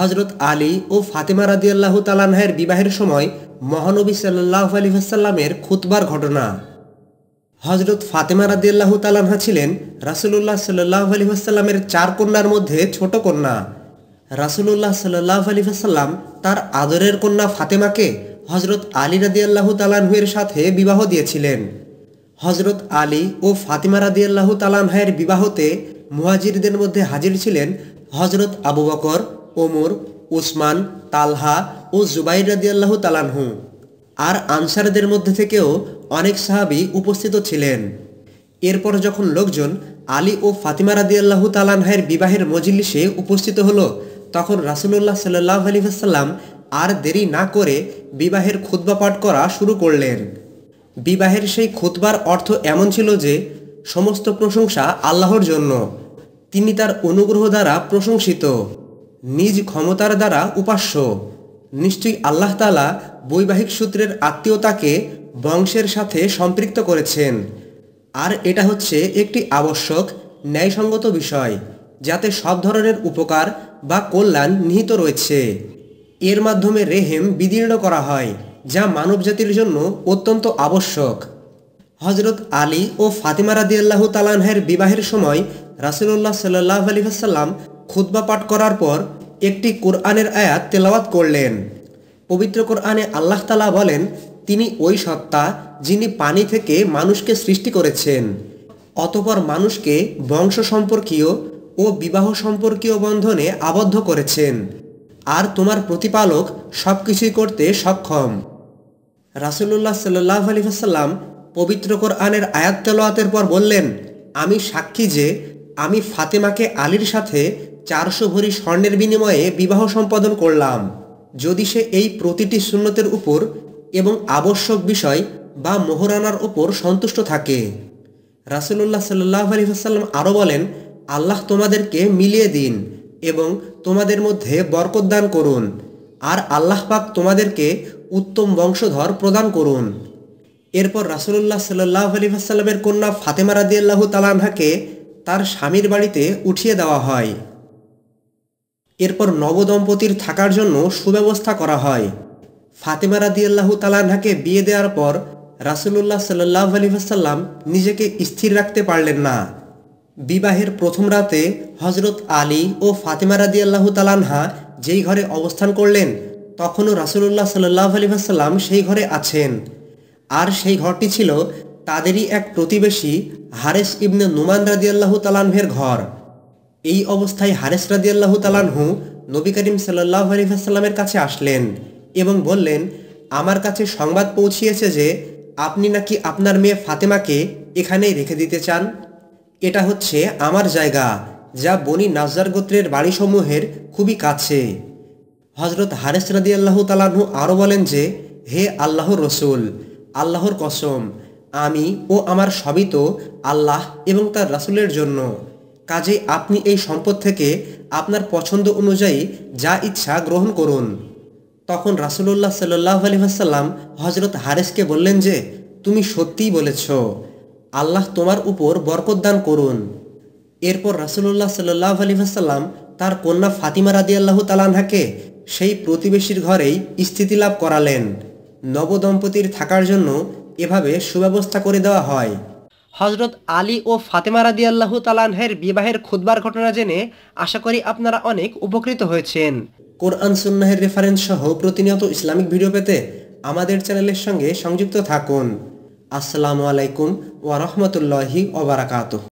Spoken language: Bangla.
হজরত আলী ও ফাতেমা রাজিয়াল্লাহ তালানহের বিবাহের সময় মহানবী সাল্লাহ আলী হাসাল্লামের খুতবার ঘটনা হজরত ফাতেমা রাজিয়াল্লাহ তালানহা ছিলেন রাসুলুল্লাহ সাল্লাহ আলী হাসাল্লামের চার কন্যার মধ্যে ছোট কন্যা রাসুলুল্লাহ সাল্লাহ আলী হাসাল্লাম তার আদরের কন্যা ফাতেমাকে হজরত আলী রাজিয়াল্লাহ তালানহের সাথে বিবাহ দিয়েছিলেন হজরত আলী ও ফাতিমা রাদিয়াল্লাহু তালানহের বিবাহতে মুহাজিরদের মধ্যে হাজির ছিলেন হজরত আবু বকর ওমর উসমান তালহা ও জুবাইর আল্লাহ তালানহু আর আনসারদের মধ্যে থেকেও অনেক সাহাবি উপস্থিত ছিলেন এরপর যখন লোকজন আলী ও ফাতিমা রাদি আল্লাহ তালানহের বিবাহের মজলিসে উপস্থিত হলো তখন রাসুলুল্লাহ সাল্লাহ আলী আসাল্লাম আর দেরি না করে বিবাহের খুদ্া পাঠ করা শুরু করলেন বিবাহের সেই খুতবার অর্থ এমন ছিল যে সমস্ত প্রশংসা আল্লাহর জন্য তিনি তার অনুগ্রহ দ্বারা প্রশংসিত নিজ ক্ষমতার দ্বারা উপাস্য নিশ্চয়ই আল্লাহ তালা বৈবাহিক সূত্রের আত্মীয়তাকে বংশের সাথে সম্পৃক্ত করেছেন আর এটা হচ্ছে একটি আবশ্যক ন্যায়সঙ্গত বিষয় যাতে সব ধরনের উপকার বা কল্যাণ নিহিত রয়েছে এর মাধ্যমে রেহেম বিদীর্ণ করা হয় যা মানবজাতির জন্য অত্যন্ত আবশ্যক হজরত আলী ও ফাতিমা রাদি আল্লাহ তালানহের বিবাহের সময় রাসুল্লাহ সাল্লাহ আলী খুদ্া পাঠ করার পর একটি কোরআনের আয়াত তেলাওয়াত করলেন পবিত্র কোরআনে আল্লাহ তালা বলেন তিনি ওই সত্তা যিনি পানি থেকে মানুষকে সৃষ্টি করেছেন অতপর মানুষকে বংশ সম্পর্কীয় ও বিবাহ সম্পর্কীয় বন্ধনে আবদ্ধ করেছেন আর তোমার প্রতিপালক সব কিছুই করতে সক্ষম রাসুল্লাহ সাল্লাহ আলিহাসাল্লাম পবিত্র কোরআনের আয়াত তেলোয়াতের পর বললেন আমি সাক্ষী যে আমি ফাতেমাকে আলীর সাথে চারশো ভরি স্বর্ণের বিনিময়ে বিবাহ সম্পাদন করলাম যদি সে এই প্রতিটি সুন্নতের উপর এবং আবশ্যক বিষয় বা মোহরানার উপর সন্তুষ্ট থাকে রাসুল্লাহ সাল্লাহ আলী আসাল্লাম আরও বলেন আল্লাহ তোমাদেরকে মিলিয়ে দিন এবং তোমাদের মধ্যে বরকত দান করুন আর আল্লাহ পাক তোমাদেরকে উত্তম বংশধর প্রদান করুন এরপর রাসুল্লাহ সাল্লাহ আলী আসাল্লামের কন্যা ফাতেমা রাদি আল্লাহ তার স্বামীর বাড়িতে উঠিয়ে দেওয়া হয় এরপর নবদম্পতির থাকার জন্য সুব্যবস্থা করা হয় ফাতেমা রাদিয়াল্লাহু তালানহাকে বিয়ে দেওয়ার পর রাসুলুল্লাহ সাল্লাহ আলিহাসাল্লাম নিজেকে স্থির রাখতে পারলেন না বিবাহের প্রথম রাতে হজরত আলী ও ফাতেমা রাদি আল্লাহ তালানহা যেই ঘরে অবস্থান করলেন তখনও রাসুলুল্লাহ সাল্লাহ আলিহাসাল্লাম সেই ঘরে আছেন আর সেই ঘরটি ছিল তাদেরই এক প্রতিবেশী হারেস ইবনে নুমান রাদি আল্লাহ তালানহের ঘর এই অবস্থায় হারেস রাদি তালানহু নবী করিম সাল্লাহ আলিফাসাল্লামের কাছে আসলেন এবং বললেন আমার কাছে সংবাদ পৌঁছিয়েছে যে আপনি নাকি আপনার মেয়ে ফাতেমাকে এখানেই রেখে দিতে চান এটা হচ্ছে আমার জায়গা যা বনি নাজার গোত্রের বাড়িসমূহের খুবই কাছে হজরত হারেস রাদি আল্লাহ তালাহু আরও বলেন যে হে আল্লাহর রসুল আল্লাহর কসম আমি ও আমার সবই তো আল্লাহ এবং তার রাসুলের জন্য কাজেই আপনি এই সম্পদ থেকে আপনার পছন্দ অনুযায়ী যা ইচ্ছা গ্রহণ করুন তখন রাসুলুল্লাহ সাল্লাহ আলহাসাল্লাম হজরত হারেসকে বললেন যে তুমি সত্যিই বলেছ আল্লাহ তোমার উপর বরকদান করুন এরপর রাসুলুল্লাহ সাল্লাহ আলহাসাল্লাম তার কন্যা ফাতিমা রাদি আল্লাহ তালানহাকে সেই প্রতিবেশীর ঘরেই স্থিতি লাভ করালেন নবদম্পতির থাকার জন্য এভাবে সুব্যবস্থা করে দেওয়া হয় হজরত আলী ও ফাতেমা রাদি আল্লাহ তালানহের বিবাহের খুদবার ঘটনা জেনে আশা করি আপনারা অনেক উপকৃত হয়েছেন কোরআন সুন্নাহের রেফারেন্স সহ প্রতিনিয়ত ইসলামিক ভিডিও পেতে আমাদের চ্যানেলের সঙ্গে সংযুক্ত থাকুন আসসালামু আলাইকুম ওয়া রাহমাতুল্লাহি ওয়া বারাকাতুহু